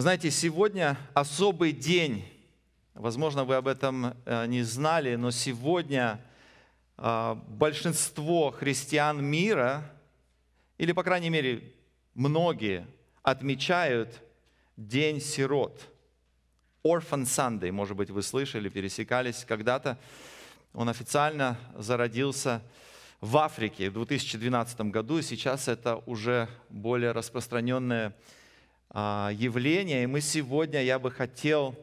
Знаете, сегодня особый день. Возможно, вы об этом э, не знали, но сегодня э, большинство христиан мира, или, по крайней мере, многие, отмечают День сирот. Orphan Sunday, может быть, вы слышали, пересекались когда-то. Он официально зародился в Африке в 2012 году, и сейчас это уже более распространенная а, явление, И мы сегодня, я бы хотел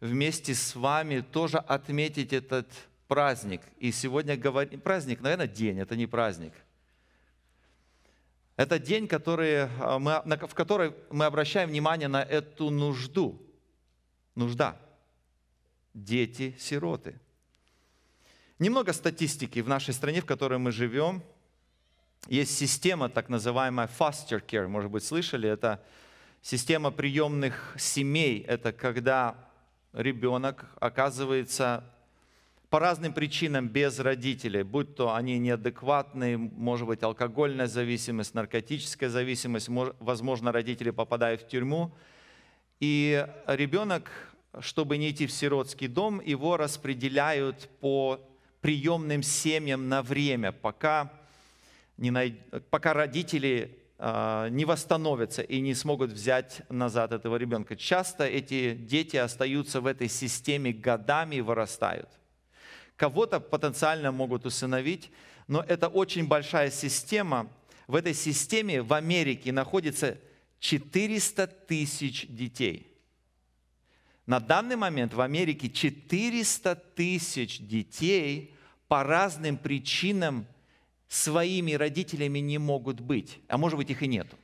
вместе с вами тоже отметить этот праздник. И сегодня говорим... Праздник, наверное, день, это не праздник. Это день, который а, мы, в который мы обращаем внимание на эту нужду. Нужда. Дети, сироты. Немного статистики в нашей стране, в которой мы живем. Есть система, так называемая foster care, может быть, слышали. Это Система приемных семей – это когда ребенок оказывается по разным причинам без родителей, будь то они неадекватные, может быть, алкогольная зависимость, наркотическая зависимость, возможно, родители попадают в тюрьму. И ребенок, чтобы не идти в сиротский дом, его распределяют по приемным семьям на время, пока, не най... пока родители а, не восстановятся и не смогут взять назад этого ребенка. Часто эти дети остаются в этой системе годами и вырастают. Кого-то потенциально могут усыновить, но это очень большая система. В этой системе в Америке находится 400 тысяч детей. На данный момент в Америке 400 тысяч детей по разным причинам своими родителями не могут быть, а может быть их и нету.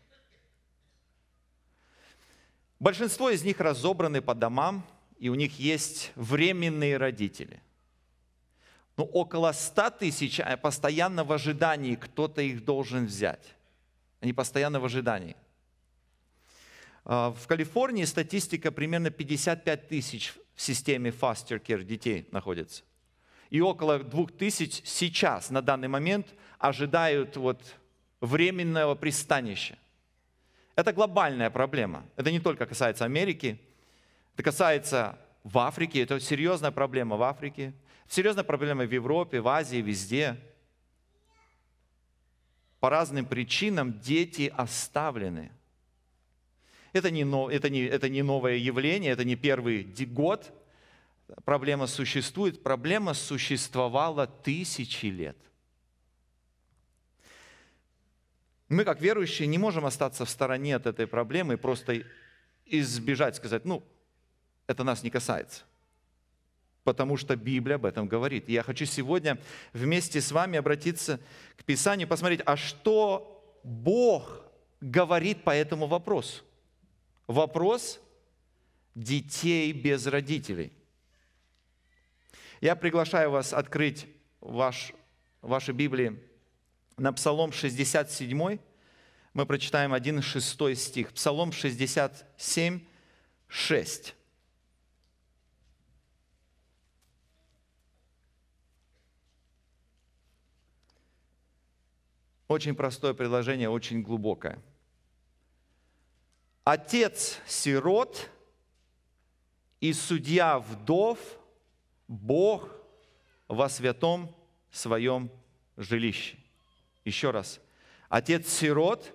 Большинство из них разобраны по домам, и у них есть временные родители. Но ну, около 100 тысяч а постоянно в ожидании, кто-то их должен взять. Они постоянно в ожидании. А, в Калифорнии статистика примерно 55 тысяч в системе foster care детей находится. И около 2 тысяч сейчас, на данный момент, ожидают вот временного пристанища. Это глобальная проблема. Это не только касается Америки, это касается в Африке, это серьезная проблема в Африке, серьезная проблема в Европе, в Азии, везде. По разным причинам дети оставлены. Это не, это, не, это не новое явление, это не первый год. Проблема существует. Проблема существовала тысячи лет. Мы, как верующие, не можем остаться в стороне от этой проблемы и просто избежать, сказать, ну, это нас не касается. Потому что Библия об этом говорит. И я хочу сегодня вместе с вами обратиться к Писанию, посмотреть, а что Бог говорит по этому вопросу. Вопрос детей без родителей. Я приглашаю вас открыть ваш, ваши Библии на Псалом 67, мы прочитаем 1-6 стих. Псалом 67, 6. Очень простое предложение, очень глубокое. Отец сирот и судья вдов, Бог во святом своем жилище. Еще раз. Отец сирот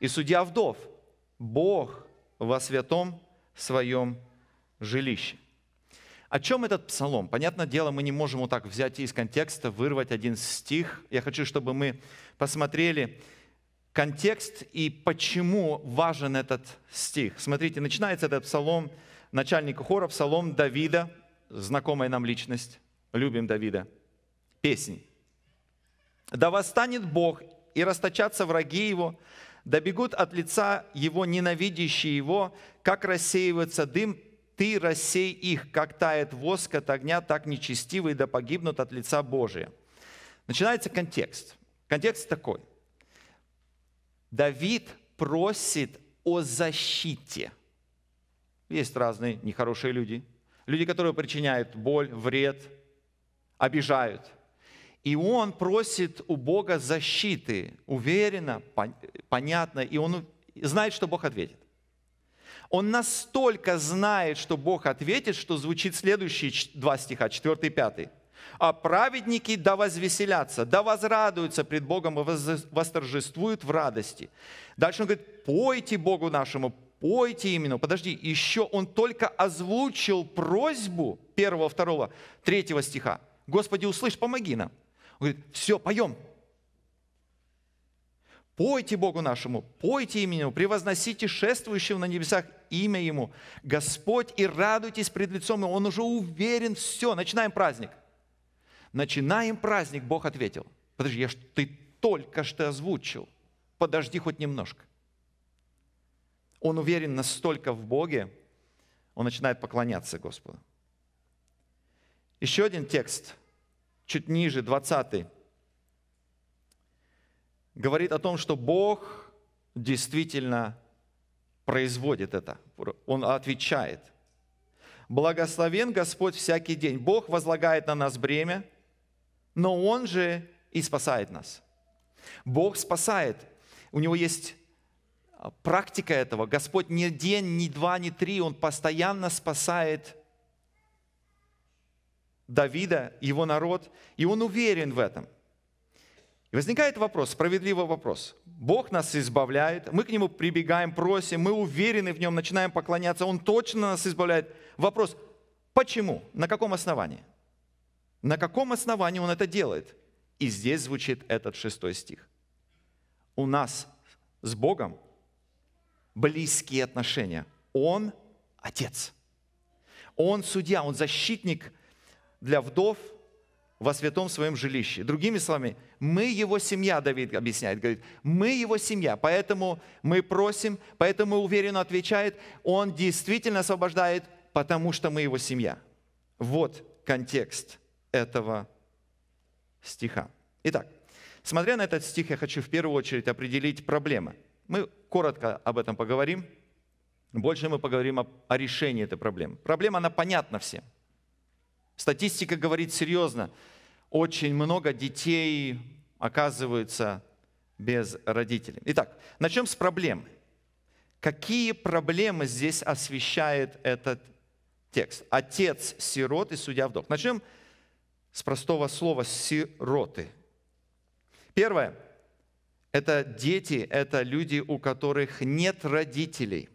и судья вдов. Бог во святом своем жилище. О чем этот псалом? Понятное дело, мы не можем вот так взять из контекста, вырвать один стих. Я хочу, чтобы мы посмотрели контекст и почему важен этот стих. Смотрите, начинается этот псалом начальника хора, псалом Давида, знакомая нам личность, любим Давида, песни. Да восстанет Бог, и расточатся враги его, да бегут от лица его ненавидящие его, как рассеивается дым, ты рассей их, как тает воск от огня, так нечестивые, да погибнут от лица Божия. Начинается контекст. Контекст такой. Давид просит о защите. Есть разные нехорошие люди. Люди, которые причиняют боль, вред, обижают – и он просит у Бога защиты, уверенно, понятно, и он знает, что Бог ответит. Он настолько знает, что Бог ответит, что звучит следующие два стиха, 4 и 5. «А праведники да возвеселятся, да возрадуются пред Богом и восторжествуют в радости». Дальше он говорит, «Пойте Богу нашему, пойте именно». Подожди, еще он только озвучил просьбу 1, 2, 3 стиха. «Господи, услышь, помоги нам». Он говорит, все, поем. Пойте Богу нашему, пойте имени Ему, превозносите шествующего на небесах имя Ему. Господь, и радуйтесь пред лицом Его. Он уже уверен, все, начинаем праздник. Начинаем праздник, Бог ответил. Подожди, я, ты только что озвучил. Подожди хоть немножко. Он уверен настолько в Боге, он начинает поклоняться Господу. Еще один текст – чуть ниже, 20, говорит о том, что Бог действительно производит это, Он отвечает. Благословен Господь всякий день. Бог возлагает на нас бремя, но Он же и спасает нас. Бог спасает. У Него есть а, практика этого. Господь ни день, ни два, ни три, Он постоянно спасает Давида, его народ, и он уверен в этом. И возникает вопрос, справедливый вопрос. Бог нас избавляет, мы к Нему прибегаем, просим, мы уверены в Нем, начинаем поклоняться, Он точно нас избавляет. Вопрос, почему, на каком основании? На каком основании Он это делает? И здесь звучит этот шестой стих. У нас с Богом близкие отношения. Он – Отец. Он – судья, Он – защитник для вдов во святом своем жилище. Другими словами, мы его семья, Давид объясняет, говорит, мы его семья, поэтому мы просим, поэтому уверенно отвечает, он действительно освобождает, потому что мы его семья. Вот контекст этого стиха. Итак, смотря на этот стих, я хочу в первую очередь определить проблемы. Мы коротко об этом поговорим, больше мы поговорим о, решении этой проблемы. Проблема, она понятна всем – Статистика говорит серьезно. Очень много детей оказываются без родителей. Итак, начнем с проблемы. Какие проблемы здесь освещает этот текст? Отец сирот и судья вдов. Начнем с простого слова «сироты». Первое – это дети, это люди, у которых нет родителей.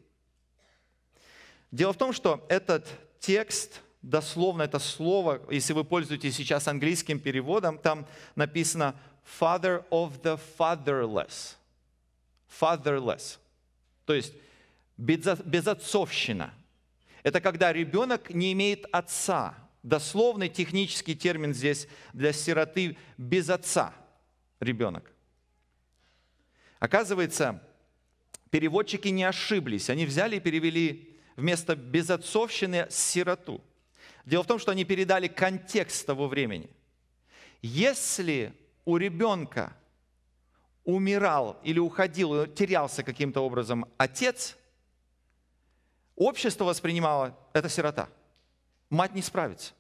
Дело в том, что этот текст – дословно это слово, если вы пользуетесь сейчас английским переводом, там написано father of the fatherless. Fatherless. То есть безотцовщина. Это когда ребенок не имеет отца. Дословный технический термин здесь для сироты – без отца ребенок. Оказывается, переводчики не ошиблись. Они взяли и перевели вместо безотцовщины – сироту – Дело в том, что они передали контекст того времени. Если у ребенка умирал или уходил, терялся каким-то образом отец, общество воспринимало это сирота. Мать не справится.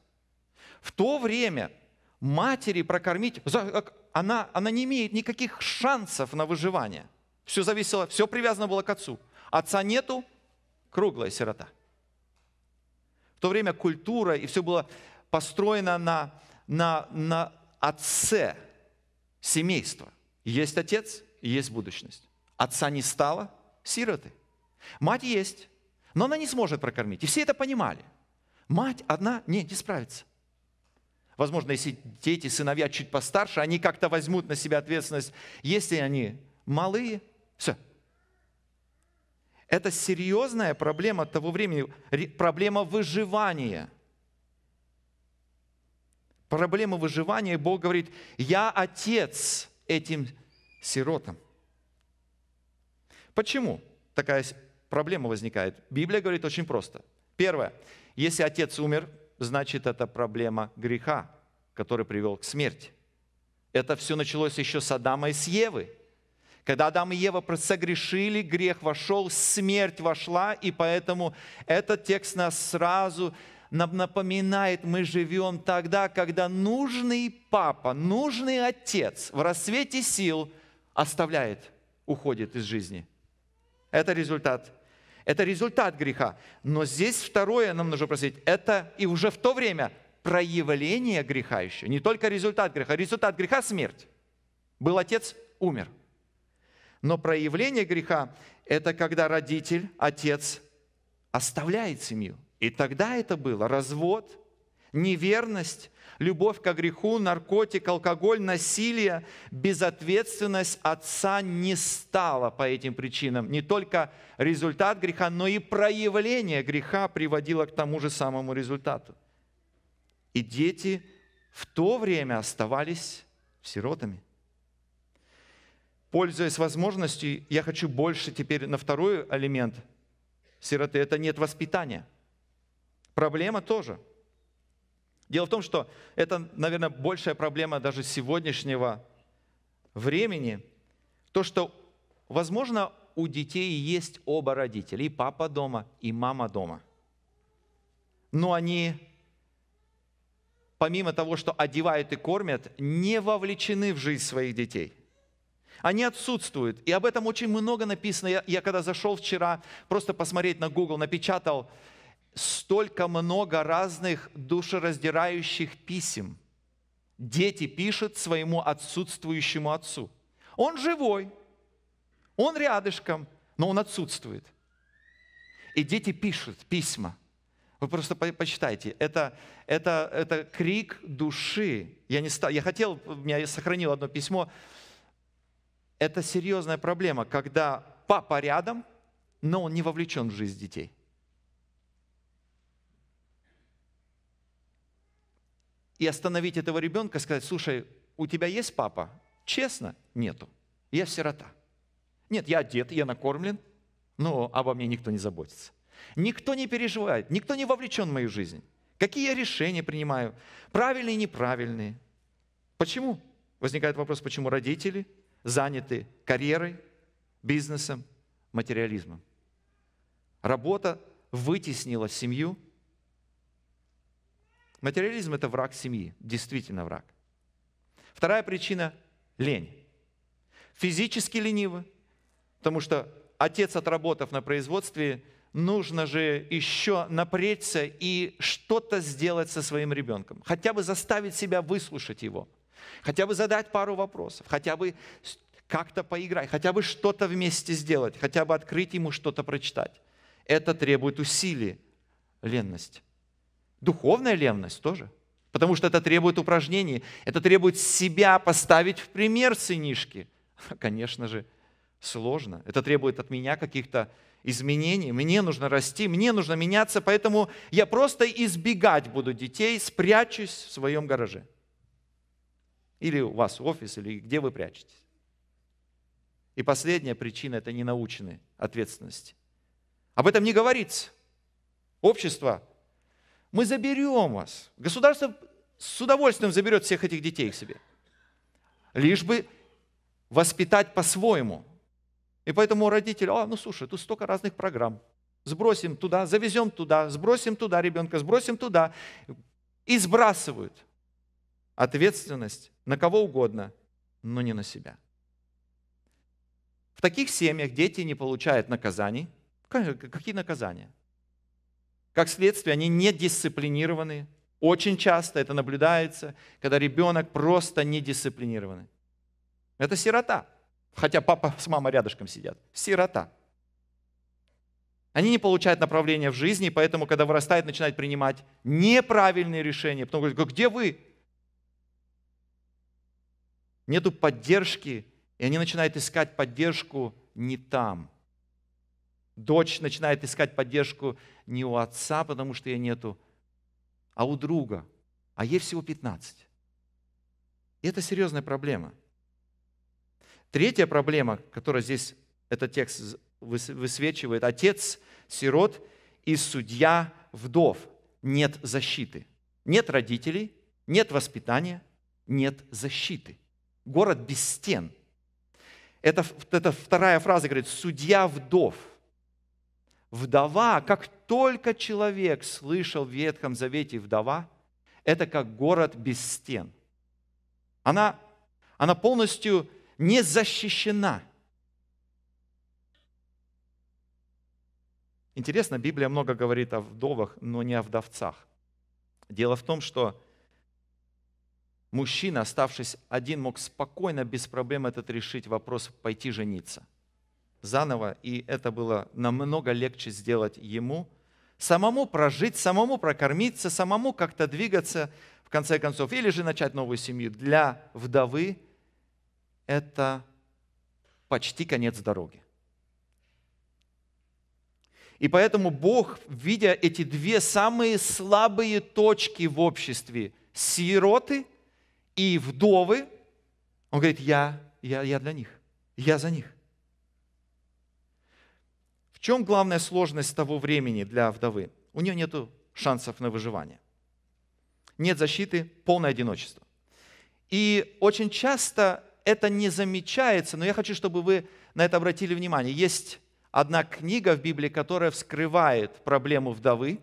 В то время матери прокормить, э, она, она не имеет никаких шансов на выживание. Все зависело, все привязано было к отцу. Отца нету, круглая сирота то время культура и все было построено на, на, на отце семейства. Есть отец, есть будущность. Отца не стало, сироты. Мать есть, но она не сможет прокормить. И все это понимали. Мать одна не, не справится. Возможно, если дети, сыновья чуть постарше, они как-то возьмут на себя ответственность. Если они малые, все, это серьезная проблема того времени, проблема выживания. Проблема выживания, Бог говорит, я отец этим сиротам. Почему такая проблема возникает? Библия говорит очень просто. Первое, если отец умер, значит это проблема греха, который привел к смерти. Это все началось еще с Адама и с Евы – когда Адам и Ева согрешили, грех вошел, смерть вошла, и поэтому этот текст нас сразу напоминает, мы живем тогда, когда нужный папа, нужный отец в рассвете сил оставляет, уходит из жизни. Это результат. Это результат греха. Но здесь второе нам нужно просить. Это и уже в то время проявление греха еще. Не только результат греха. Результат греха – смерть. Был отец – умер. Но проявление греха – это когда родитель, отец оставляет семью. И тогда это было развод, неверность, любовь к греху, наркотик, алкоголь, насилие, безответственность отца не стала по этим причинам. Не только результат греха, но и проявление греха приводило к тому же самому результату. И дети в то время оставались сиротами. Пользуясь возможностью, я хочу больше теперь на второй элемент сироты. Это нет воспитания. Проблема тоже. Дело в том, что это, наверное, большая проблема даже сегодняшнего времени. То, что, возможно, у детей есть оба родителя, и папа дома, и мама дома. Но они, помимо того, что одевают и кормят, не вовлечены в жизнь своих детей – они отсутствуют. И об этом очень много написано. Я, я когда зашел вчера, просто посмотреть на Google, напечатал столько много разных душераздирающих писем. Дети пишут своему отсутствующему отцу. Он живой, он рядышком, но он отсутствует. И дети пишут письма. Вы просто по почитайте. Это, это, это крик души. Я, не стал, я хотел, у меня сохранил одно письмо, это серьезная проблема, когда папа рядом, но он не вовлечен в жизнь детей. И остановить этого ребенка, сказать, слушай, у тебя есть папа? Честно, нету. Я сирота. Нет, я одет, я накормлен, но обо мне никто не заботится. Никто не переживает, никто не вовлечен в мою жизнь. Какие я решения принимаю? Правильные и неправильные. Почему? Возникает вопрос, почему родители заняты карьерой, бизнесом, материализмом. Работа вытеснила семью. Материализм – это враг семьи, действительно враг. Вторая причина – лень. Физически ленивы, потому что отец, отработав на производстве, нужно же еще напрячься и что-то сделать со своим ребенком, хотя бы заставить себя выслушать его – хотя бы задать пару вопросов, хотя бы как-то поиграть, хотя бы что-то вместе сделать, хотя бы открыть ему что-то прочитать. Это требует усилий, ленность. Духовная ленность тоже, потому что это требует упражнений, это требует себя поставить в пример сынишки. Конечно же, сложно. Это требует от меня каких-то изменений, мне нужно расти, мне нужно меняться, поэтому я просто избегать буду детей, спрячусь в своем гараже – или у вас офис, или где вы прячетесь. И последняя причина – это ненаученной ответственности. Об этом не говорится. Общество, мы заберем вас. Государство с удовольствием заберет всех этих детей к себе. Лишь бы воспитать по-своему. И поэтому родители, а, ну слушай, тут столько разных программ. Сбросим туда, завезем туда, сбросим туда ребенка, сбросим туда. И сбрасывают ответственность на кого угодно, но не на себя. В таких семьях дети не получают наказаний. Какие наказания? Как следствие, они не дисциплинированы. Очень часто это наблюдается, когда ребенок просто не дисциплинированный. Это сирота. Хотя папа с мамой рядышком сидят. Сирота. Они не получают направления в жизни, поэтому, когда вырастает, начинает принимать неправильные решения. Потом говорят, где вы? нету поддержки, и они начинают искать поддержку не там. Дочь начинает искать поддержку не у отца, потому что ее нету, а у друга. А ей всего 15. И это серьезная проблема. Третья проблема, которая здесь этот текст высвечивает. Отец сирот и судья вдов. Нет защиты. Нет родителей, нет воспитания, нет защиты – город без стен. Это, это вторая фраза говорит, судья вдов. Вдова, как только человек слышал в Ветхом Завете вдова, это как город без стен. Она, она полностью не защищена. Интересно, Библия много говорит о вдовах, но не о вдовцах. Дело в том, что мужчина, оставшись один, мог спокойно, без проблем этот решить вопрос, пойти жениться заново, и это было намного легче сделать ему, самому прожить, самому прокормиться, самому как-то двигаться, в конце концов, или же начать новую семью. Для вдовы это почти конец дороги. И поэтому Бог, видя эти две самые слабые точки в обществе, сироты – и вдовы, он говорит, я, я, я для них, я за них. В чем главная сложность того времени для вдовы? У нее нет шансов на выживание. Нет защиты, полное одиночество. И очень часто это не замечается, но я хочу, чтобы вы на это обратили внимание. Есть одна книга в Библии, которая вскрывает проблему вдовы,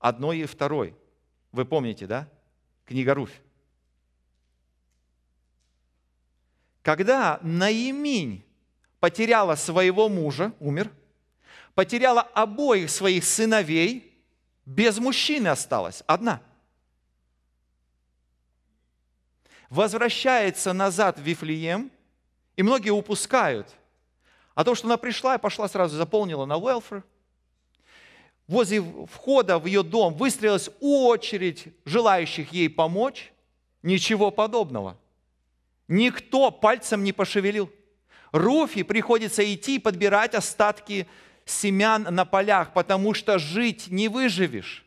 одной и второй. Вы помните, да? Книга Руфь. Когда Наиминь потеряла своего мужа, умер, потеряла обоих своих сыновей, без мужчины осталась, одна. Возвращается назад в Вифлеем, и многие упускают о а том, что она пришла и пошла сразу, заполнила на Уэлфер – возле входа в ее дом выстроилась очередь желающих ей помочь. Ничего подобного. Никто пальцем не пошевелил. Руфи приходится идти и подбирать остатки семян на полях, потому что жить не выживешь.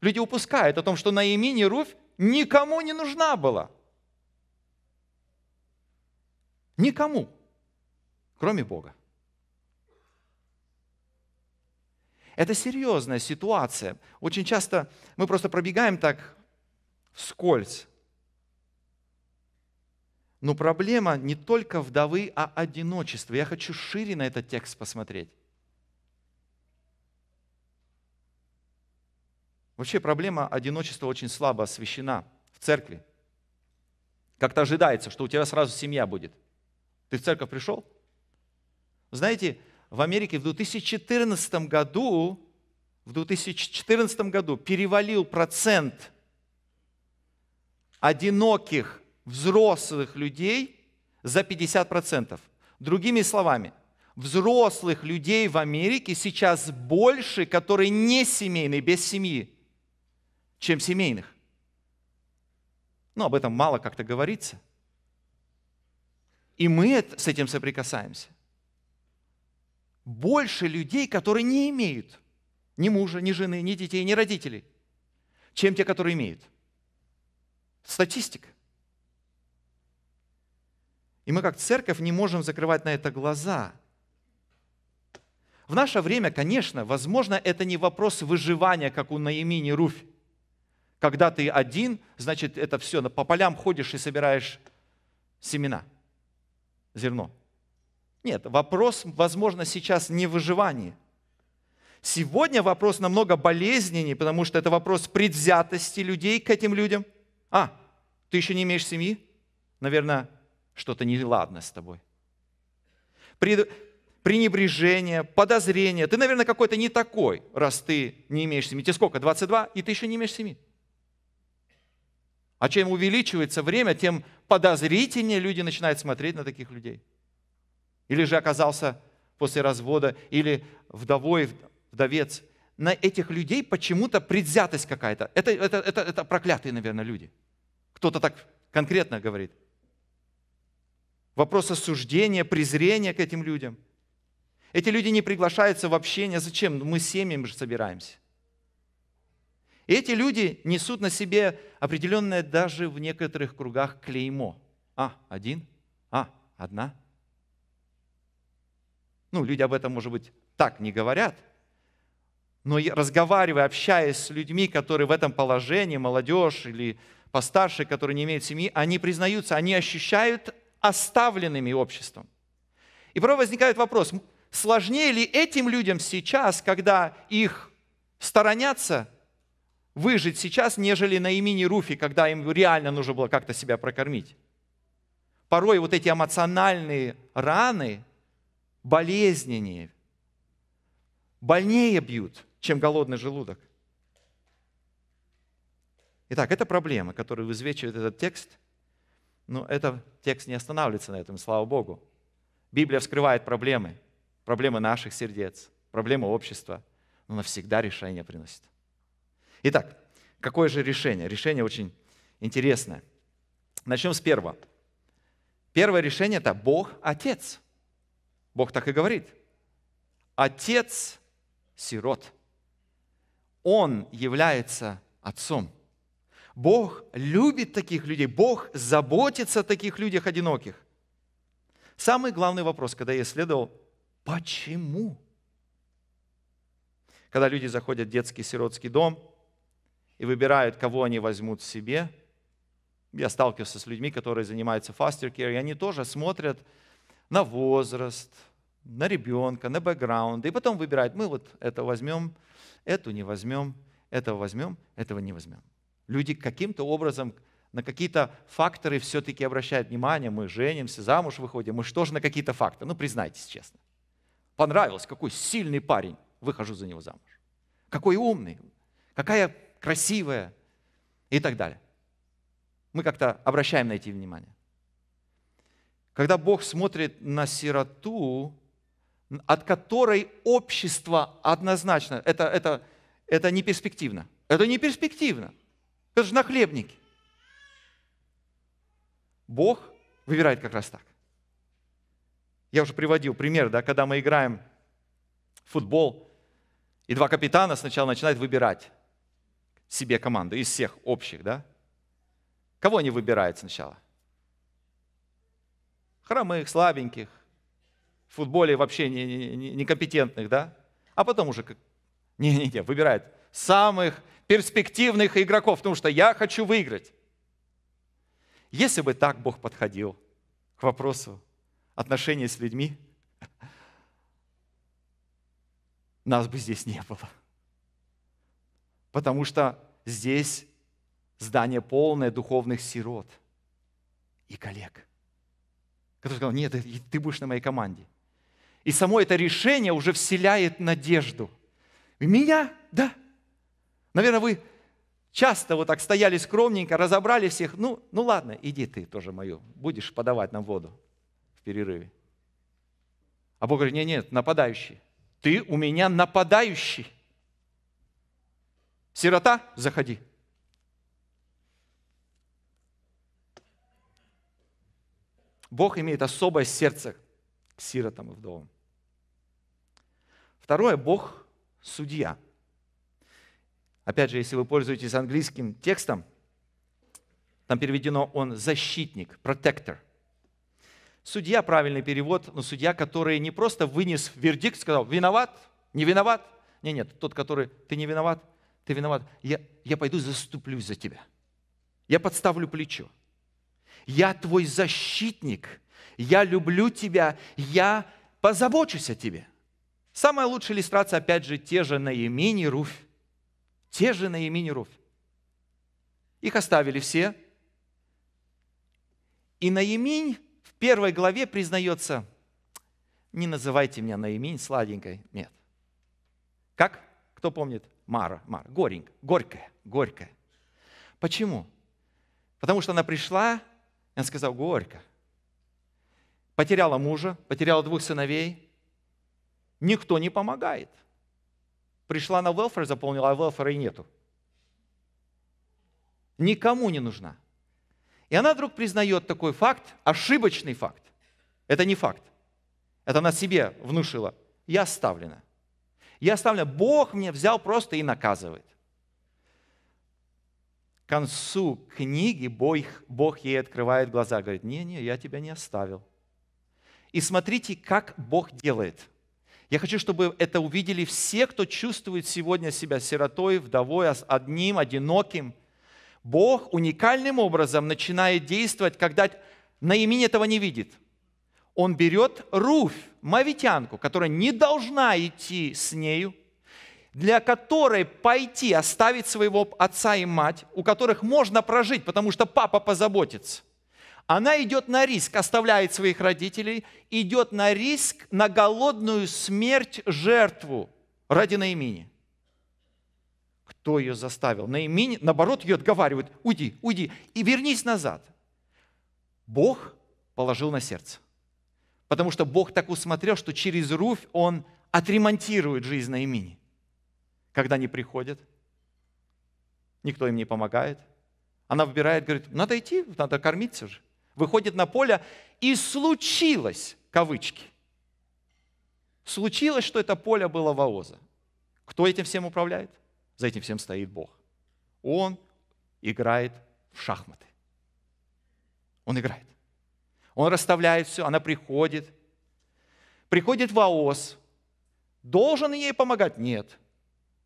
Люди упускают о том, что на имени Руфь никому не нужна была. Никому, кроме Бога. Это серьезная ситуация. Очень часто мы просто пробегаем так вскользь. Но проблема не только вдовы, а одиночества. Я хочу шире на этот текст посмотреть. Вообще проблема одиночества очень слабо освещена в церкви. Как-то ожидается, что у тебя сразу семья будет. Ты в церковь пришел? Знаете, в Америке в 2014 году, в 2014 году перевалил процент одиноких взрослых людей за 50%. Другими словами, взрослых людей в Америке сейчас больше, которые не семейные, без семьи, чем семейных. Но об этом мало как-то говорится. И мы с этим соприкасаемся. Больше людей, которые не имеют ни мужа, ни жены, ни детей, ни родителей, чем те, которые имеют. Статистика. И мы как церковь не можем закрывать на это глаза. В наше время, конечно, возможно, это не вопрос выживания, как у Наимини Руфь. Когда ты один, значит, это все, по полям ходишь и собираешь семена, зерно. Нет, вопрос, возможно, сейчас не выживание. Сегодня вопрос намного болезненнее, потому что это вопрос предвзятости людей к этим людям. А, ты еще не имеешь семьи? Наверное, что-то неладно с тобой. Пред... Пренебрежение, подозрение. Ты, наверное, какой-то не такой, раз ты не имеешь семьи. Тебе сколько? 22, и ты еще не имеешь семьи. А чем увеличивается время, тем подозрительнее люди начинают смотреть на таких людей. Или же оказался после развода, или вдовой, вдовец. На этих людей почему-то предвзятость какая-то. Это, это, это, это проклятые, наверное, люди. Кто-то так конкретно говорит. Вопрос осуждения, презрения к этим людям. Эти люди не приглашаются в общение. Зачем? Ну, мы семьями же собираемся. И эти люди несут на себе определенное даже в некоторых кругах клеймо. А, один, а, одна. Ну, люди об этом, может быть, так не говорят, но разговаривая, общаясь с людьми, которые в этом положении, молодежь или постарше, которые не имеют семьи, они признаются, они ощущают оставленными обществом. И порой возникает вопрос, сложнее ли этим людям сейчас, когда их сторонятся, выжить сейчас, нежели на имени Руфи, когда им реально нужно было как-то себя прокормить? Порой вот эти эмоциональные раны болезненнее, больнее бьют, чем голодный желудок. Итак, это проблема, которую высвечивает этот текст – но ну, этот текст не останавливается на этом, слава Богу. Библия вскрывает проблемы, проблемы наших сердец, проблемы общества, но навсегда решение приносит. Итак, какое же решение? Решение очень интересное. Начнем с первого. Первое решение – это Бог Отец. Бог так и говорит. Отец сирот. Он является отцом. Бог любит таких людей, Бог заботится о таких людях одиноких. Самый главный вопрос, когда я исследовал, почему? Когда люди заходят в детский сиротский дом и выбирают, кого они возьмут себе, я сталкивался с людьми, которые занимаются foster care, и они тоже смотрят на возраст, на ребенка, на бэкграунд, и потом выбирают, мы вот это возьмем, эту не возьмем, этого возьмем, этого не возьмем. Люди каким-то образом на какие-то факторы все-таки обращают внимание. Мы женимся, замуж выходим. Мы что же на какие-то факторы? Ну, признайтесь честно. Понравилось, какой сильный парень. Выхожу за него замуж. Какой умный, какая красивая и так далее. Мы как-то обращаем на эти внимание. Когда Бог смотрит на сироту, от которой общество однозначно, это, это, это не перспективно. Это не перспективно. Это же нахлебники. Бог выбирает как раз так. Я уже приводил пример, да, когда мы играем в футбол, и два капитана сначала начинают выбирать себе команду из всех общих, да? Кого они выбирают сначала? Хромых, слабеньких, в футболе вообще некомпетентных, не, не, не да? А потом уже, как? не-не-не, выбирают самых перспективных игроков, потому что я хочу выиграть. Если бы так Бог подходил к вопросу отношений с людьми, нас бы здесь не было. Потому что здесь здание полное духовных сирот и коллег. Который сказал, нет, ты будешь на моей команде. И само это решение уже вселяет надежду. Меня? Да. Наверное, вы часто вот так стояли скромненько, разобрали всех. Ну, ну ладно, иди ты тоже мою, будешь подавать нам воду в перерыве. А Бог говорит, нет, нет, нападающий. Ты у меня нападающий. Сирота, заходи. Бог имеет особое сердце к сиротам и вдовам. Второе, Бог – судья – Опять же, если вы пользуетесь английским текстом, там переведено он «защитник», «protector». Судья, правильный перевод, но судья, который не просто вынес вердикт, сказал «виноват», «не виноват». Нет, нет, тот, который «ты не виноват», «ты виноват», я, я пойду заступлюсь за тебя. Я подставлю плечо. Я твой защитник. Я люблю тебя. Я позабочусь о тебе. Самая лучшая иллюстрация, опять же, те же Наимини, Руфь те же Наимини Руф. Их оставили все. И Наиминь в первой главе признается, не называйте меня Наиминь сладенькой. Нет. Как? Кто помнит? Мара, Мара. Горенькая, горькая, горькая. Почему? Потому что она пришла, и она сказала, горько. Потеряла мужа, потеряла двух сыновей. Никто не помогает. Пришла на welfare, заполнила, а welfare и нету. Никому не нужна. И она вдруг признает такой факт, ошибочный факт. Это не факт. Это она себе внушила. Я оставлена. Я оставлена. Бог меня взял просто и наказывает. К концу книги Бог, Бог ей открывает глаза, говорит, не-не, я тебя не оставил. И смотрите, как Бог делает – я хочу, чтобы это увидели все, кто чувствует сегодня себя сиротой, вдовой, одним, одиноким. Бог уникальным образом начинает действовать, когда Наимин этого не видит. Он берет Руфь, мавитянку, которая не должна идти с нею, для которой пойти, оставить своего отца и мать, у которых можно прожить, потому что папа позаботится – она идет на риск, оставляет своих родителей, идет на риск на голодную смерть жертву ради Наимини. Кто ее заставил? Наимини, наоборот, ее отговаривает, уйди, уйди и вернись назад. Бог положил на сердце. Потому что Бог так усмотрел, что через Руфь Он отремонтирует жизнь Наимини. Когда они приходят, никто им не помогает. Она выбирает, говорит, надо идти, надо кормиться же выходит на поле, и случилось, кавычки, случилось, что это поле было Вооза. Кто этим всем управляет? За этим всем стоит Бог. Он играет в шахматы. Он играет. Он расставляет все, она приходит. Приходит Воос. Должен ей помогать? Нет.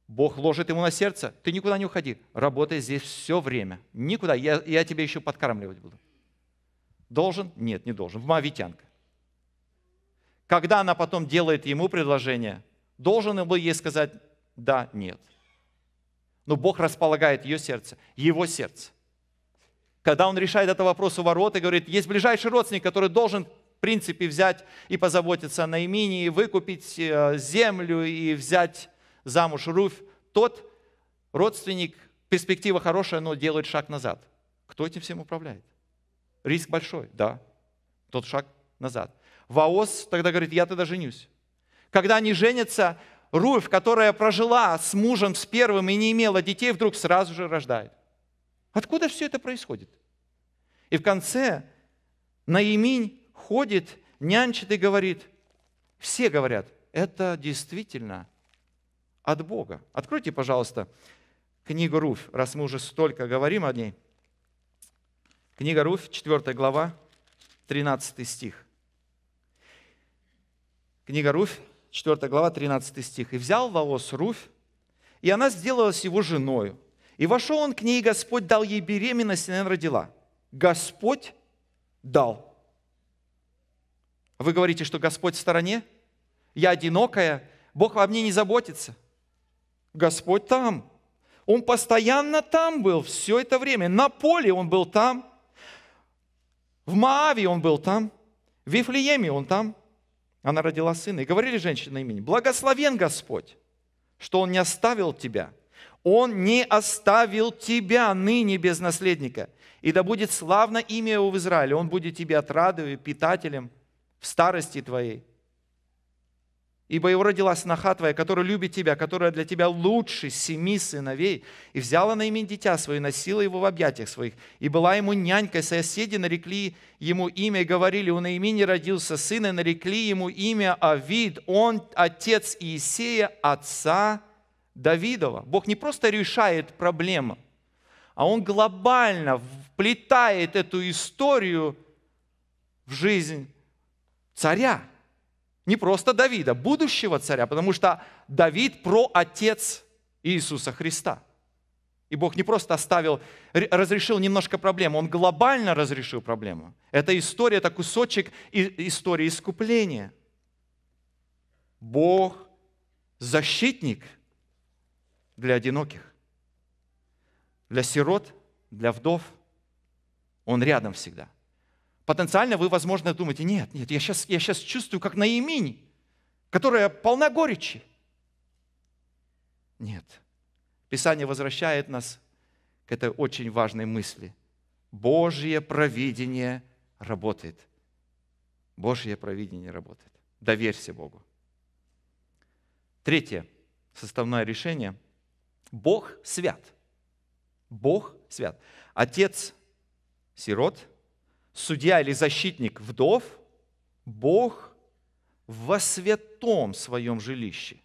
Бог ложит ему на сердце, ты никуда не уходи, работай здесь все время, никуда, я, я тебя еще подкармливать буду. Должен? Нет, не должен. Мавитянка. Когда она потом делает ему предложение, должен он был ей сказать «да», «нет». Но Бог располагает ее сердце, его сердце. Когда он решает этот вопрос у ворот и говорит, есть ближайший родственник, который должен, в принципе, взять и позаботиться о Наимине, и выкупить э, землю, и взять замуж Руфь, тот родственник, перспектива хорошая, но делает шаг назад. Кто этим всем управляет? Риск большой, да. Тот шаг назад. Ваос тогда говорит, я тогда женюсь. Когда они женятся, Руфь, которая прожила с мужем, с первым и не имела детей, вдруг сразу же рождает. Откуда все это происходит? И в конце Наиминь ходит, нянчит и говорит, все говорят, это действительно от Бога. Откройте, пожалуйста, книгу Руфь, раз мы уже столько говорим о ней – Книга Руфь, 4 глава, 13 стих. Книга Руфь, 4 глава, 13 стих. «И взял волос Руфь, и она сделалась его женою. И вошел он к ней, и Господь дал ей беременность, и она родила. Господь дал». Вы говорите, что Господь в стороне? Я одинокая, Бог во мне не заботится. Господь там. Он постоянно там был все это время. На поле он был там. В Мааве он был там, в Вифлееме он там. Она родила сына. И говорили женщины имени, благословен Господь, что он не оставил тебя. Он не оставил тебя ныне без наследника. И да будет славно имя его в Израиле. Он будет тебе отрадой, питателем в старости твоей. Ибо его родила сноха твоя, которая любит тебя, которая для тебя лучше семи сыновей, и взяла на имя дитя свое, носила его в объятиях своих, и была ему нянькой, соседи нарекли ему имя, и говорили, у Наимини родился сын, и нарекли ему имя Авид, он отец Иисея, отца Давидова. Бог не просто решает проблему, а он глобально вплетает эту историю в жизнь царя – не просто Давида, будущего царя, потому что Давид про отец Иисуса Христа. И Бог не просто оставил, разрешил немножко проблему, Он глобально разрешил проблему. Это история, это кусочек истории искупления. Бог защитник для одиноких, для сирот, для вдов. Он рядом всегда потенциально вы, возможно, думаете, нет, нет, я сейчас, я сейчас чувствую, как на имени которая полна горечи. Нет. Писание возвращает нас к этой очень важной мысли. Божье провидение работает. Божье провидение работает. Доверься Богу. Третье составное решение. Бог свят. Бог свят. Отец сирот – судья или защитник вдов, Бог во святом своем жилище.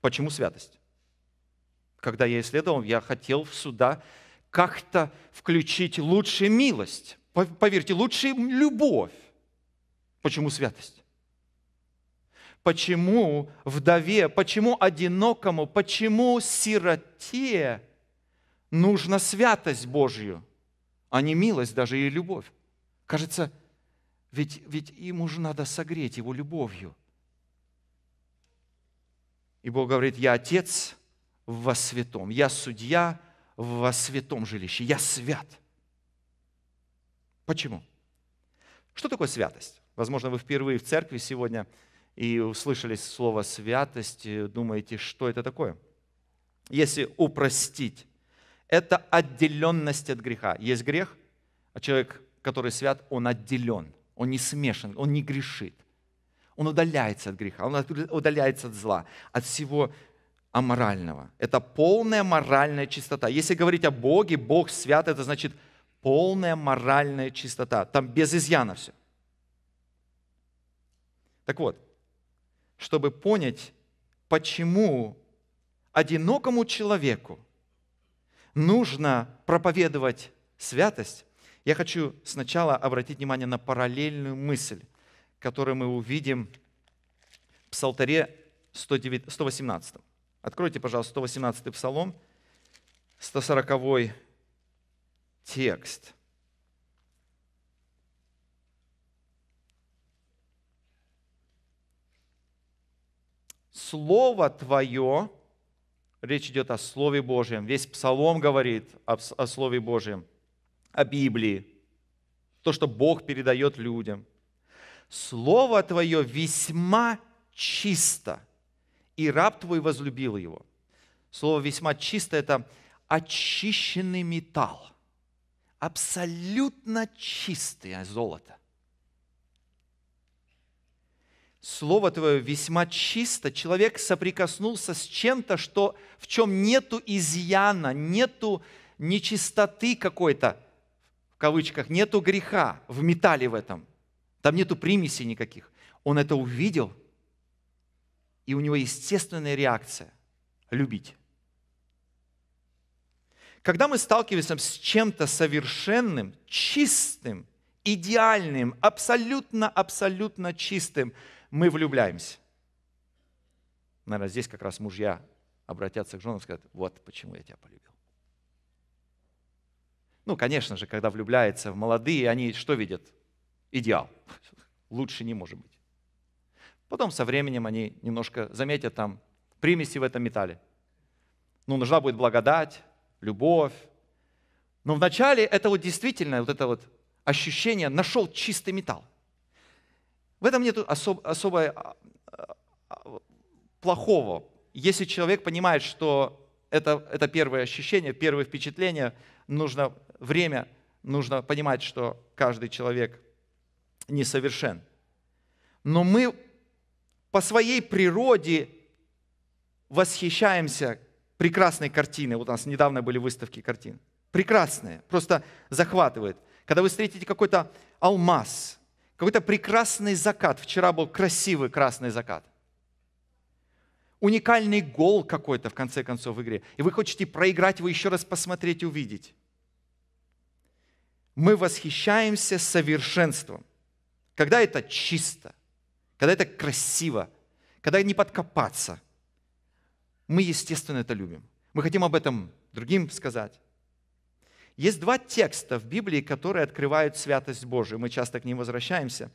Почему святость? Когда я исследовал, я хотел в суда как-то включить лучшую милость, поверьте, лучшую любовь. Почему святость? Почему вдове, почему одинокому, почему сироте нужна святость Божью, а не милость даже и любовь? Кажется, ведь, ведь ему же надо согреть его любовью. И Бог говорит, я отец во святом, я судья во святом жилище, я свят. Почему? Что такое святость? Возможно, вы впервые в церкви сегодня и услышали слово «святость», думаете, что это такое? Если упростить, это отделенность от греха. Есть грех, а человек который свят, он отделен, он не смешан, он не грешит. Он удаляется от греха, он удаляется от зла, от всего аморального. Это полная моральная чистота. Если говорить о Боге, Бог свят, это значит полная моральная чистота. Там без изъяна все. Так вот, чтобы понять, почему одинокому человеку нужно проповедовать святость, я хочу сначала обратить внимание на параллельную мысль, которую мы увидим в Псалтаре 109, 118. Откройте, пожалуйста, 118 Псалом, 140 текст. Слово Твое, речь идет о Слове Божьем, весь Псалом говорит о, о Слове Божьем – о Библии, то, что Бог передает людям. Слово Твое весьма чисто, и раб Твой возлюбил его. Слово весьма чисто – это очищенный металл, абсолютно чистое золото. Слово Твое весьма чисто. Человек соприкоснулся с чем-то, что, в чем нету изъяна, нету нечистоты какой-то в кавычках, нету греха в металле в этом. Там нету примесей никаких. Он это увидел, и у него естественная реакция – любить. Когда мы сталкиваемся с чем-то совершенным, чистым, идеальным, абсолютно-абсолютно чистым, мы влюбляемся. Наверное, здесь как раз мужья обратятся к женам и скажут, вот почему я тебя полюбил. Ну, конечно же, когда влюбляется в молодые, они что видят? Идеал. Лучше не может быть. Потом со временем они немножко заметят там примеси в этом металле. Ну, нужна будет благодать, любовь. Но вначале это вот действительно вот это вот ощущение «нашел чистый металл». В этом нет особ, особо а, а, плохого. Если человек понимает, что это, это первое ощущение, первое впечатление – нужно время, нужно понимать, что каждый человек несовершен. Но мы по своей природе восхищаемся прекрасной картиной. Вот у нас недавно были выставки картин. Прекрасные, просто захватывает. Когда вы встретите какой-то алмаз, какой-то прекрасный закат. Вчера был красивый красный закат. Уникальный гол какой-то, в конце концов, в игре. И вы хотите проиграть, вы еще раз посмотреть, увидеть мы восхищаемся совершенством. Когда это чисто, когда это красиво, когда не подкопаться, мы, естественно, это любим. Мы хотим об этом другим сказать. Есть два текста в Библии, которые открывают святость Божию. Мы часто к ним возвращаемся.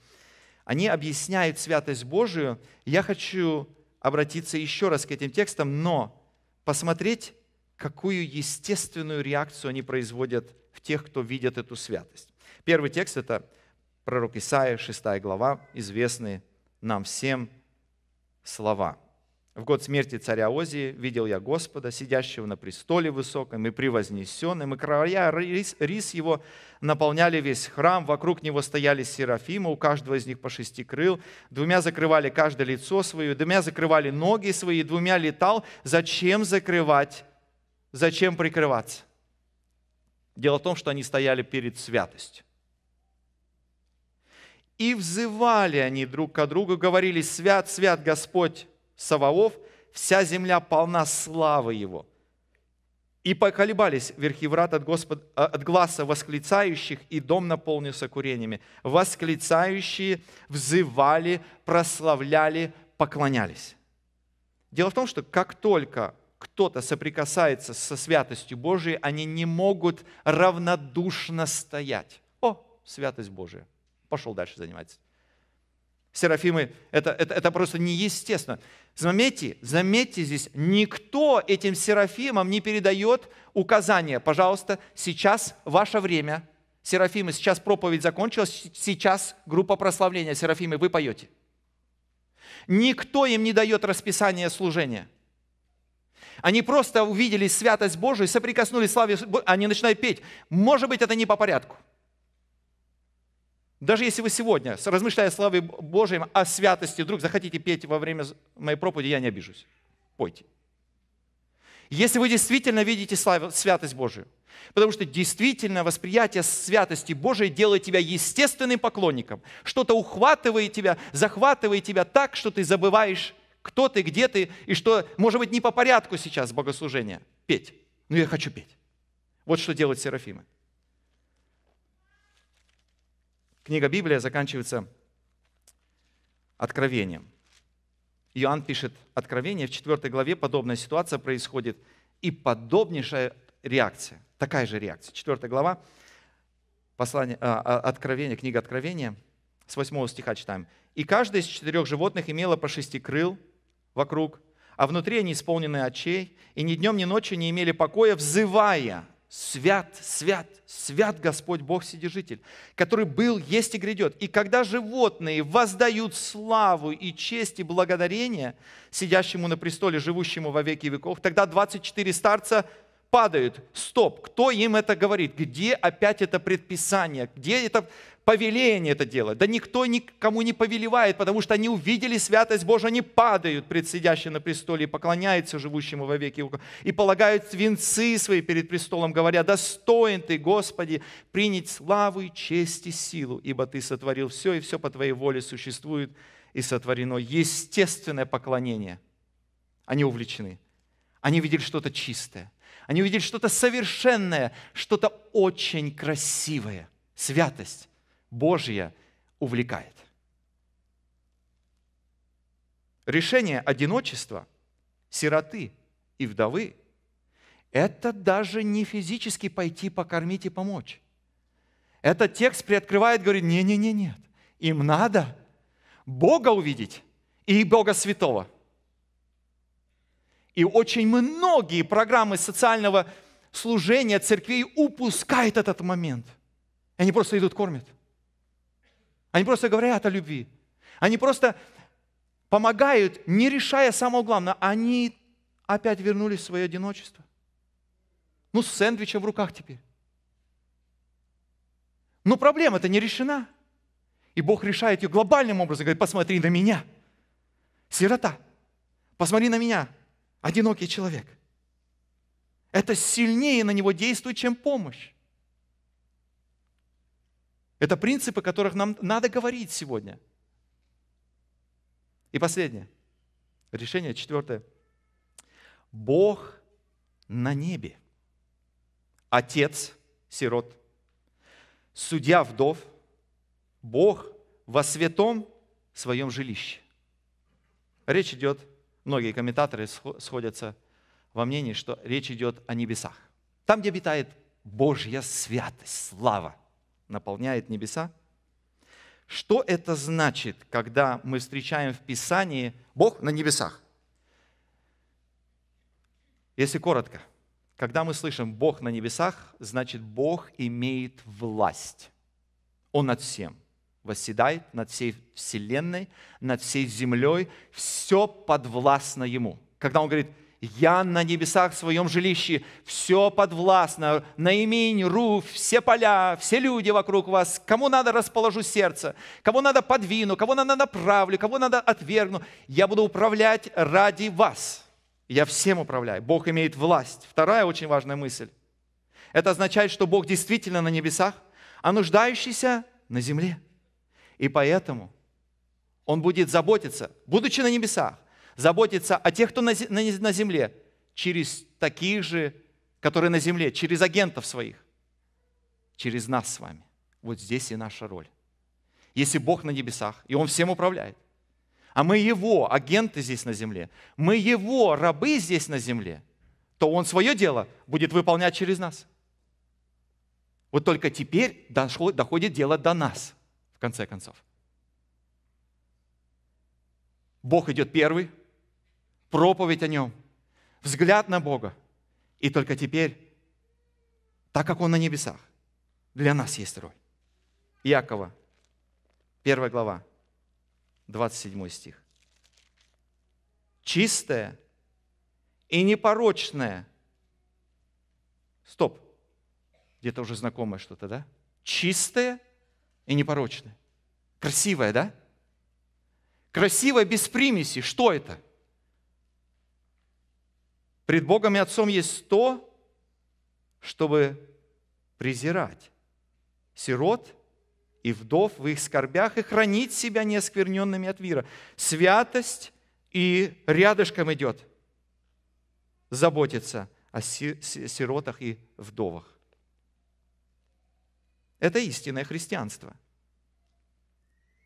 Они объясняют святость Божию. Я хочу обратиться еще раз к этим текстам, но посмотреть, какую естественную реакцию они производят в тех, кто видят эту святость. Первый текст – это пророк Исаия, 6 глава, известные нам всем слова. «В год смерти царя Озии видел я Господа, сидящего на престоле высоком и превознесенным, и края рис, рис его наполняли весь храм, вокруг него стояли серафимы, у каждого из них по шести крыл, двумя закрывали каждое лицо свое, двумя закрывали ноги свои, двумя летал. Зачем закрывать? Зачем прикрываться?» Дело в том, что они стояли перед святостью. И взывали они друг к другу, говорили, «Свят, свят Господь Саваоф, вся земля полна славы Его». И поколебались верхи врат от, Господ, э, от глаза восклицающих, и дом наполнился курениями. Восклицающие взывали, прославляли, поклонялись. Дело в том, что как только кто-то соприкасается со святостью Божией, они не могут равнодушно стоять. О, святость Божия. Пошел дальше заниматься. Серафимы, это, это, это просто неестественно. Заметьте, заметьте здесь, никто этим серафимам не передает указания. Пожалуйста, сейчас ваше время. Серафимы, сейчас проповедь закончилась, сейчас группа прославления. Серафимы, вы поете. Никто им не дает расписание служения. Они просто увидели святость Божию, соприкоснулись к славе, они начинают петь. Может быть, это не по порядку. Даже если вы сегодня, размышляя о славе Божьей, о святости, вдруг захотите петь во время моей проповеди, я не обижусь. Пойте. Если вы действительно видите славу, святость Божию, Потому что действительно восприятие святости Божией делает тебя естественным поклонником. Что-то ухватывает тебя, захватывает тебя так, что ты забываешь кто ты, где ты, и что, может быть, не по порядку сейчас богослужения петь. Но ну, я хочу петь. Вот что делают серафимы. Книга Библия заканчивается откровением. Иоанн пишет откровение, в 4 главе подобная ситуация происходит, и подобнейшая реакция, такая же реакция. 4 глава, послание, а, а, откровение, книга Откровения, с 8 стиха читаем. «И каждое из четырех животных имело по шести крыл, вокруг, а внутри они исполнены очей, и ни днем, ни ночью не имели покоя, взывая «Свят, свят, свят Господь Бог Вседержитель, который был, есть и грядет». И когда животные воздают славу и честь и благодарение сидящему на престоле, живущему во веки веков, тогда 24 старца падают. Стоп, кто им это говорит? Где опять это предписание? Где это повеление это делать. Да никто никому не повелевает, потому что они увидели святость Божию, они падают пред сидящим на престоле и поклоняются живущему во веки и полагают венцы свои перед престолом, говоря, «Достоин Ты, Господи, принять славу и честь и силу, ибо Ты сотворил все, и все по Твоей воле существует и сотворено». Естественное поклонение. Они увлечены. Они видели что-то чистое. Они увидели что-то совершенное, что-то очень красивое. Святость Божье увлекает. Решение одиночества, сироты и вдовы – это даже не физически пойти покормить и помочь. Этот текст приоткрывает, говорит, не-не-не-нет, им надо Бога увидеть и Бога Святого. И очень многие программы социального служения церквей упускают этот момент. Они просто идут кормят – они просто говорят о любви. Они просто помогают, не решая самого главного. Они опять вернулись в свое одиночество. Ну, с сэндвичем в руках теперь. Но ну, проблема-то не решена. И Бог решает ее глобальным образом. Говорит, посмотри на меня, сирота. Посмотри на меня, одинокий человек. Это сильнее на него действует, чем помощь. Это принципы, о которых нам надо говорить сегодня. И последнее. Решение четвертое. Бог на небе. Отец сирот, судья вдов, Бог во святом своем жилище. Речь идет, многие комментаторы сходятся во мнении, что речь идет о небесах. Там, где обитает Божья святость, слава – наполняет небеса? Что это значит, когда мы встречаем в Писании Бог на небесах? Если коротко, когда мы слышим Бог на небесах, значит Бог имеет власть. Он над всем восседает, над всей вселенной, над всей землей. Все подвластно Ему. Когда Он говорит – я на небесах в своем жилище, все подвластно, наимень, ру, все поля, все люди вокруг вас, кому надо расположу сердце, кого надо подвину, кого надо направлю, кого надо отвергну. Я буду управлять ради вас. Я всем управляю. Бог имеет власть. Вторая очень важная мысль. Это означает, что Бог действительно на небесах, а нуждающийся на земле. И поэтому Он будет заботиться, будучи на небесах, заботиться о тех, кто на земле, через таких же, которые на земле, через агентов своих, через нас с вами. Вот здесь и наша роль. Если Бог на небесах, и Он всем управляет, а мы Его агенты здесь на земле, мы Его рабы здесь на земле, то Он свое дело будет выполнять через нас. Вот только теперь доходит дело до нас, в конце концов. Бог идет первый – проповедь о нем, взгляд на Бога. И только теперь, так как Он на небесах, для нас есть роль. Якова, 1 глава, 27 стих. Чистое и непорочное. Стоп. Где-то уже знакомое что-то, да? Чистое и непорочное. Красивое, да? Красивое без примеси. Что это? Пред Богом и Отцом есть то, чтобы презирать сирот и вдов в их скорбях и хранить себя неоскверненными от мира. Святость и рядышком идет заботиться о сиротах и вдовах. Это истинное христианство.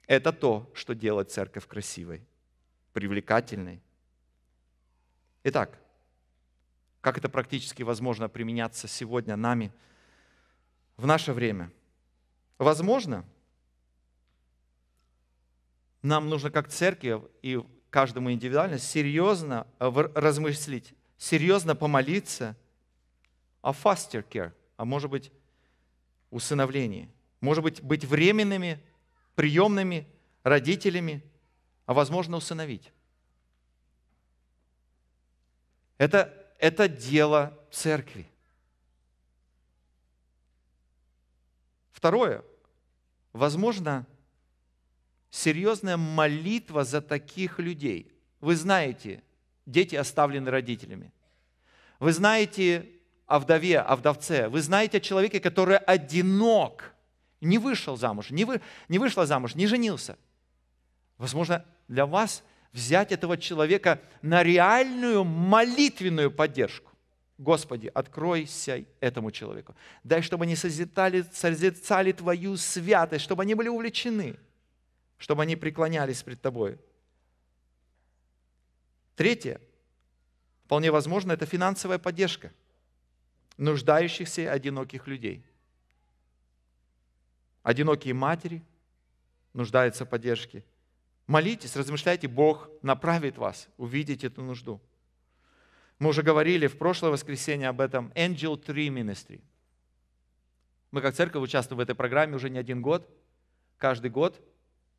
Это то, что делает церковь красивой, привлекательной. Итак, как это практически возможно применяться сегодня нами в наше время. Возможно, нам нужно как церкви и каждому индивидуально серьезно размыслить, серьезно помолиться о faster care, а может быть усыновлении, может быть быть временными, приемными родителями, а возможно усыновить. Это – это дело церкви. Второе. Возможно, серьезная молитва за таких людей. Вы знаете, дети оставлены родителями. Вы знаете о вдове, о вдовце. Вы знаете о человеке, который одинок, не вышел замуж, не, вы, не вышла замуж, не женился. Возможно, для вас – взять этого человека на реальную молитвенную поддержку. Господи, откройся этому человеку. Дай, чтобы они созидали, созерцали Твою святость, чтобы они были увлечены, чтобы они преклонялись пред Тобой. Третье, вполне возможно, это финансовая поддержка нуждающихся одиноких людей. Одинокие матери нуждаются в поддержке – Молитесь, размышляйте, Бог направит вас увидеть эту нужду. Мы уже говорили в прошлое воскресенье об этом Angel Tree Ministry. Мы как церковь участвуем в этой программе уже не один год. Каждый год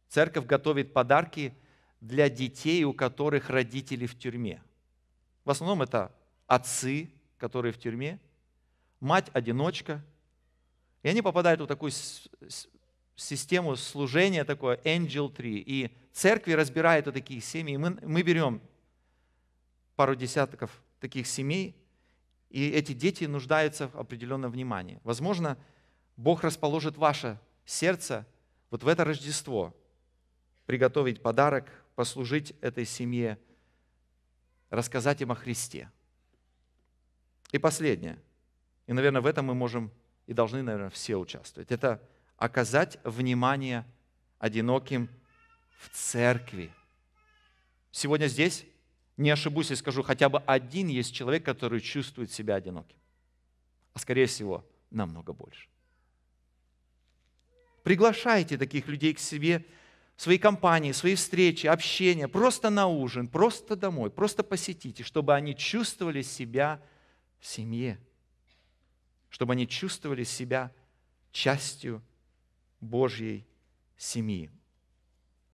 церковь готовит подарки для детей, у которых родители в тюрьме. В основном это отцы, которые в тюрьме, мать-одиночка. И они попадают в такую систему служения такое Angel 3. И церкви разбирают вот такие семьи. И мы, мы берем пару десятков таких семей, и эти дети нуждаются в определенном внимании. Возможно, Бог расположит ваше сердце вот в это Рождество приготовить подарок, послужить этой семье, рассказать им о Христе. И последнее, и, наверное, в этом мы можем и должны, наверное, все участвовать. Это оказать внимание одиноким в церкви. Сегодня здесь не ошибусь и скажу, хотя бы один есть человек, который чувствует себя одиноким. А скорее всего, намного больше. Приглашайте таких людей к себе, в свои компании, в свои встречи, общения, просто на ужин, просто домой, просто посетите, чтобы они чувствовали себя в семье, чтобы они чувствовали себя частью Божьей семьи.